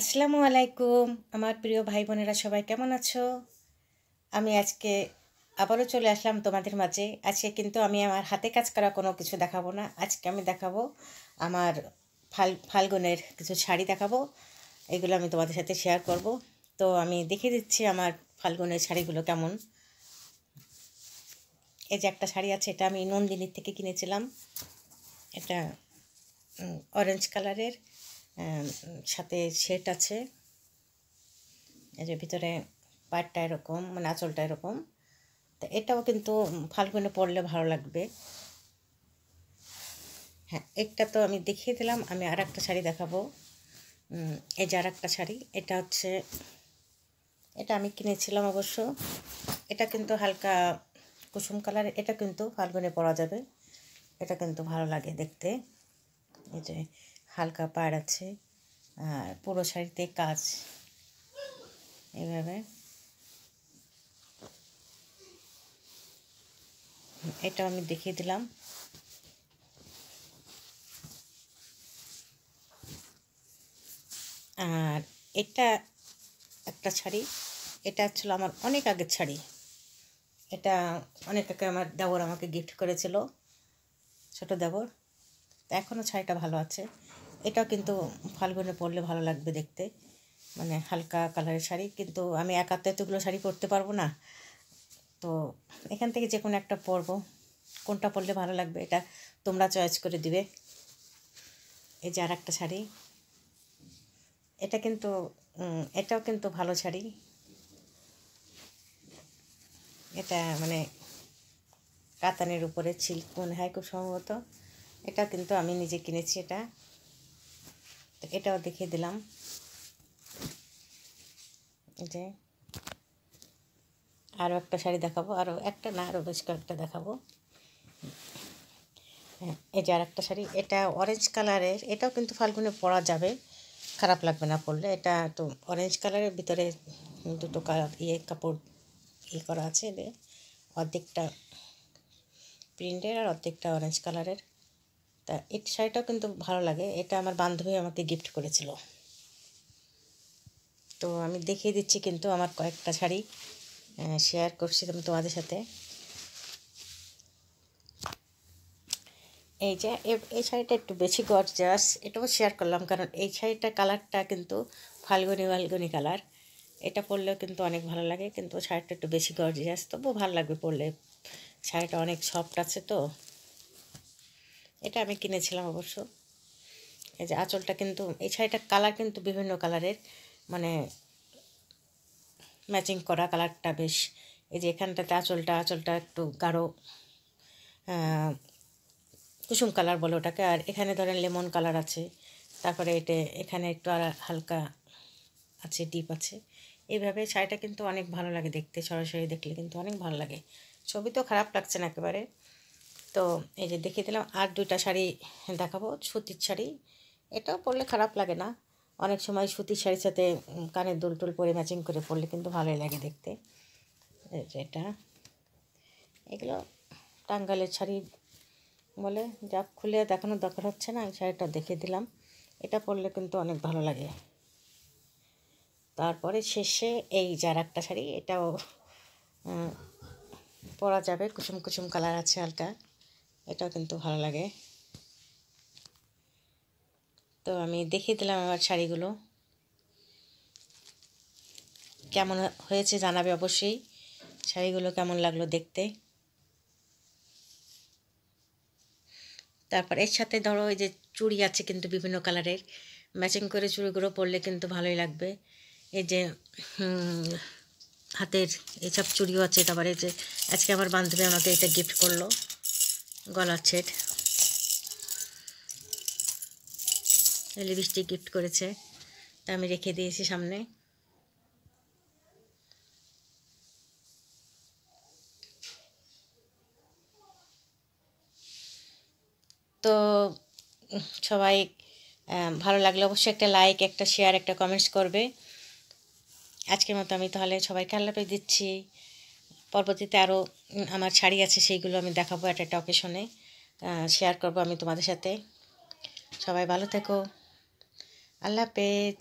আসসালামু আলাইকুম আমার প্রিয় ভাই বোনেরা সবাই কেমন আছো আমি আজকে আবারও চলে আসলাম তোমাদের মাঝে আজকে কিন্তু আমি আমার হাতে কাজ করা কোনো কিছু দেখাবো না আজকে আমি দেখাবো আমার ফাল ফাল্গুনের কিছু শাড়ি দেখাবো এগুলো আমি তোমাদের সাথে শেয়ার করব তো আমি দেখে দিচ্ছি আমার ফাল্গুনের শাড়িগুলো কেমন এই যে একটা শাড়ি আছে এটা আমি নন্দিনীর থেকে কিনেছিলাম এটা অরেঞ্জ কালারের সাথে সেট আছে এর ভিতরে পাটটা এরকম মানে আঁচলটা এরকম তা এটাও কিন্তু ফাল্গুনে পড়লে ভালো লাগবে হ্যাঁ একটা তো আমি দেখিয়ে দিলাম আমি আর একটা শাড়ি দেখাবো এই যে আর একটা শাড়ি এটা হচ্ছে এটা আমি কিনেছিলাম অবশ্য এটা কিন্তু হালকা কুসুম কালার এটা কিন্তু ফাল্গুনে পরা যাবে এটা কিন্তু ভালো লাগে দেখতে এই যে হালকা পাড় আছে আর পুরো শাড়িতে কাজ এভাবে এটা আমি দেখিয়ে দিলাম আর এটা একটা শাড়ি এটা ছিল আমার অনেক আগের শাড়ি এটা অনেক আগে আমার দেবর আমাকে গিফট করেছিল ছোট দেবর এখনও শাড়িটা ভালো আছে এটা কিন্তু ফাল্গুনে পরলে ভালো লাগবে দেখতে মানে হালকা কালারের শাড়ি কিন্তু আমি একাতে এতগুলো শাড়ি পরতে পারবো না তো এখান থেকে যে কোনো একটা পরবো কোনটা পরলে ভালো লাগবে এটা তোমরা চয়েস করে দিবে এই যে আর একটা শাড়ি এটা কিন্তু এটাও কিন্তু ভালো শাড়ি এটা মানে কাতানের উপরে ছিল মনে হয় খুব সম্ভবত এটা কিন্তু আমি নিজে কিনেছি এটা তো এটাও দেখিয়ে দিলাম যে আরও একটা শাড়ি দেখাবো আরও একটা না আরও বেশ কয়েকটা দেখাবো হ্যাঁ এই যে আর একটা শাড়ি এটা অরেঞ্জ কালারের এটাও কিন্তু ফাল্গুনে পরা যাবে খারাপ লাগবে না পরলে এটা তো অরেঞ্জ কালারের ভিতরে দুটো কালার ইয়ে কাপড় ইয়ে করা আছে অর্ধেকটা প্রিন্টের আর অর্ধেকটা অরেঞ্জ কালারের তা এই শাড়িটাও কিন্তু ভালো লাগে এটা আমার বান্ধবী আমাকে গিফট করেছিল তো আমি দেখিয়ে দিচ্ছি কিন্তু আমার কয়েকটা শাড়ি শেয়ার করছিলাম তোমাদের সাথে এই যে এই শাড়িটা একটু বেশি গর্জাস এটাও শেয়ার করলাম কারণ এই শাড়িটার কালারটা কিন্তু ফাল্গুনি ফাল্গুনি কালার এটা পরলেও কিন্তু অনেক ভালো লাগে কিন্তু শাড়িটা একটু বেশি গর্জিয়াস তবুও ভালো লাগবে পরলে শাড়িটা অনেক সফট আছে তো এটা আমি কিনেছিলাম অবশ্য এই যে আঁচলটা কিন্তু এই শাড়িটার কালার কিন্তু বিভিন্ন কালারের মানে ম্যাচিং করা কালারটা বেশ এই যে এখানটাতে আঁচলটা আঁচলটা একটু গাঢ় কুসুম কালার বলে ওটাকে আর এখানে ধরেন লেমন কালার আছে তারপরে এটা এখানে একটু আর হালকা আছে ডিপ আছে এইভাবে শাড়িটা কিন্তু অনেক ভালো লাগে দেখতে সরাসরি দেখলে কিন্তু অনেক ভালো লাগে ছবি তো খারাপ লাগছে না একেবারে তো এই যে দেখিয়ে দিলাম আর দুইটা শাড়ি দেখাবো সুতির শাড়ি এটাও পরলে খারাপ লাগে না অনেক সময় সুতির শাড়ির সাথে কানের দুল টুল পরে ম্যাচিং করে পরলে কিন্তু ভালোই লাগে দেখতে এটা এগুলো টাঙ্গালের শাড়ি বলে যা খুলে দেখানোর দরকার হচ্ছে না এই শাড়িটা দেখিয়ে দিলাম এটা পরলে কিন্তু অনেক ভালো লাগে তারপরে শেষে এই যার একটা শাড়ি এটাও পরা যাবে কুসুম কুসুম কালার আছে আলটা এটাও কিন্তু ভালো লাগে তো আমি দেখিয়ে দিলাম আমার শাড়িগুলো কেমন হয়েছে জানাবে অবশ্যই শাড়িগুলো কেমন লাগলো দেখতে তারপর এর সাথে ধরো এই যে চুড়ি আছে কিন্তু বিভিন্ন কালারের ম্যাচিং করে চুড়িগুলো পরলে কিন্তু ভালোই লাগবে এই যে হাতের এসব চুড়িও আছে তারপরে যে আজকে আমার বান্ধবী আমাকে এটা গিফট করলো গলার ছেট লিপস্টিক গিফট করেছে তা আমি রেখে দিয়েছি সামনে তো সবাই ভালো লাগলে অবশ্যই একটা লাইক একটা শেয়ার একটা কমেন্টস করবে আজকের মতো আমি তাহলে সবাইকে আল্লাপে দিচ্ছি পরবর্তীতে আরও আমার শাড়ি আছে সেইগুলো আমি দেখাবো একটা একটা অকেশনে শেয়ার করব আমি তোমাদের সাথে সবাই ভালো থেকো আল্লাহ পেজ